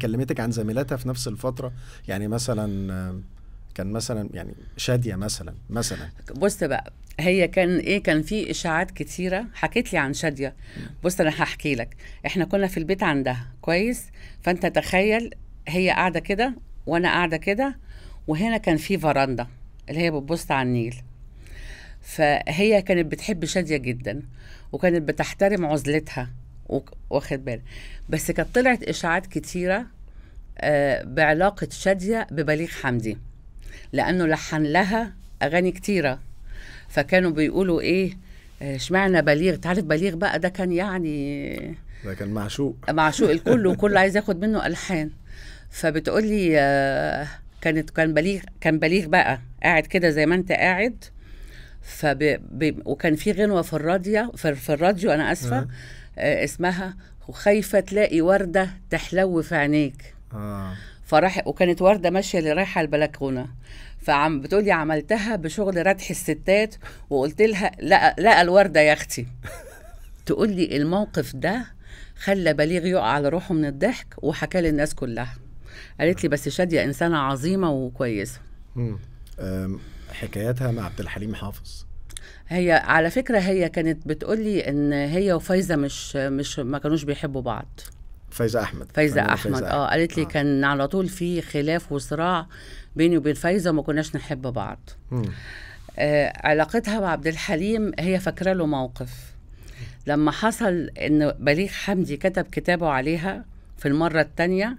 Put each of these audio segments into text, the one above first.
كلمتك عن زميلاتها في نفس الفتره يعني مثلا كان مثلا يعني شاديه مثلا مثلا بص بقى هي كان ايه كان في اشاعات كتيره حكيت لي عن شاديه بص انا هحكي لك احنا كنا في البيت عندها كويس فانت تخيل هي قاعده كده وانا قاعده كده وهنا كان في فراندا اللي هي بتبص على النيل فهي كانت بتحب شاديه جدا وكانت بتحترم عزلتها واخد بالي بس كانت طلعت اشاعات كتيره آه، بعلاقه شاديه ببليغ حمدي لانه لحن لها اغاني كتيره فكانوا بيقولوا ايه آه، اشمعنى بليغ تعرف بليغ بقى ده كان يعني ده كان معشوق معشوق الكل وكل عايز ياخد منه الحان فبتقول لي آه، كانت كان بليغ كان بليغ بقى قاعد كده زي ما انت قاعد فب... ب... وكان في غنوه في الراديو في, في الراديو انا اسفه آه، اسمها وخايفه تلاقي ورده تحلو في عينيك آه. فراح وكانت ورده ماشيه اللي رايحه البلكونه فعم بتقولي عملتها بشغل ردح الستات وقلت لها لا لا الورده يا اختي تقولي الموقف ده خلى بليغ يقع على روحه من الضحك وحكى للناس كلها قالت لي بس شاديه انسانه عظيمه وكويسه حكاياتها مع عبد الحليم حافظ هي على فكره هي كانت بتقول لي ان هي وفايزه مش مش ما كانوش بيحبوا بعض فايزه احمد فايزه احمد, آه، أحمد. اه قالت لي آه. كان على طول في خلاف وصراع بيني وبين فايزه وما كناش نحب بعض آه علاقتها بعبد الحليم هي فاكره له موقف لما حصل ان بليغ حمدي كتب كتابه عليها في المره الثانيه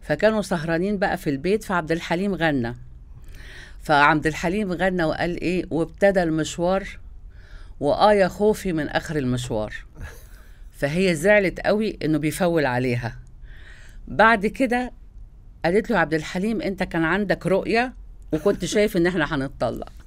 فكانوا سهرانين بقى في البيت فعبد الحليم غنى فعبد الحليم غنى وقال ايه وابتدى المشوار واه يا خوفي من اخر المشوار فهي زعلت قوي انه بيفول عليها بعد كده قالت له عبد الحليم انت كان عندك رؤيه وكنت شايف ان احنا هنتطلق